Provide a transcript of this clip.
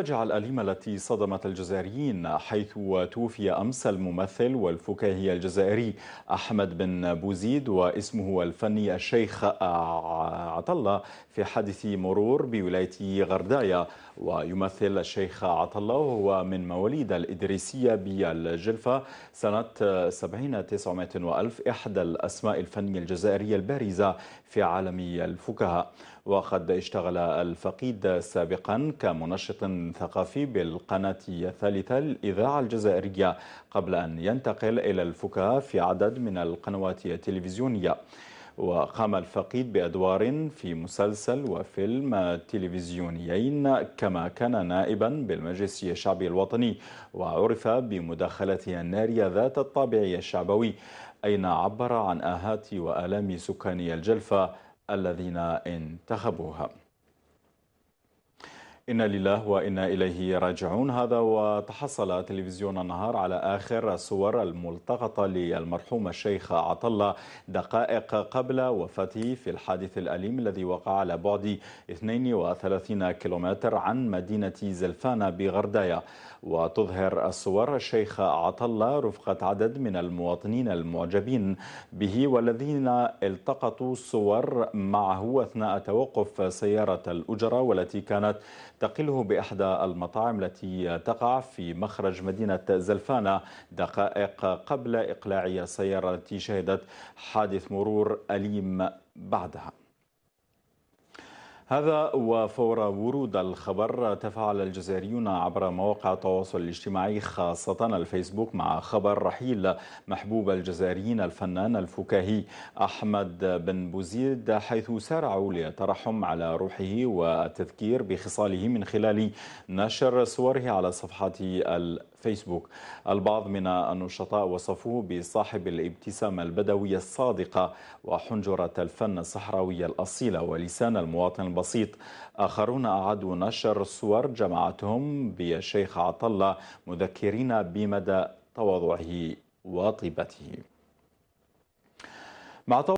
الفجعة الأليمة التي صدمت الجزائريين حيث توفي أمس الممثل والفكاهي الجزائري أحمد بن بوزيد واسمه الفني الشيخ عطلة في حادث مرور بولاية غردايا ويمثل الشيخ عطلة وهو من مواليد الإدريسية بالجلفة سنة 70 900 وألف إحدى الأسماء الفنية الجزائرية البارزة في عالم الفكاهة وقد اشتغل الفقيد سابقا كمنشط ثقافي بالقناة الثالثة الإذاعة الجزائرية قبل أن ينتقل إلى الفكاهة في عدد من القنوات التلفزيونية وقام الفقيد بأدوار في مسلسل وفيلم تلفزيونيين كما كان نائبا بالمجلس الشعبي الوطني وعرف بمداخلته النارية ذات الطابع الشعبوي أين عبر عن آهات وآلام سكان الجلفة الذين انتخبوها إنا لله وإنا إليه راجعون هذا وتحصل تلفزيون النهار على آخر الصور الملتقطة للمرحوم الشيخ عطلة دقائق قبل وفاته في الحادث الأليم الذي وقع على بعد 32 كيلومتر عن مدينة زلفانة بغردايا وتظهر الصور الشيخ عطلة رفقة عدد من المواطنين المعجبين به والذين التقطوا صور معه أثناء توقف سيارة الأجرة والتي كانت تقله بإحدى المطاعم التي تقع في مخرج مدينة زلفانة دقائق قبل إقلاع سيارة التي شهدت حادث مرور أليم بعدها هذا وفور ورود الخبر تفاعل الجزائريون عبر مواقع التواصل الاجتماعي خاصة الفيسبوك مع خبر رحيل محبوب الجزائريين الفنان الفكاهي أحمد بن بوزيد حيث سارعوا للترحم على روحه والتذكير بخصاله من خلال نشر صوره على صفحة ال فيسبوك البعض من النشطاء وصفوه بصاحب الابتسامة البدوية الصادقة وحنجرة الفن الصحراوية الأصيلة ولسان المواطن البسيط آخرون أعادوا نشر صور جمعتهم بشيخ عطلة مذكرين بمدى تواضعه وطيبته مع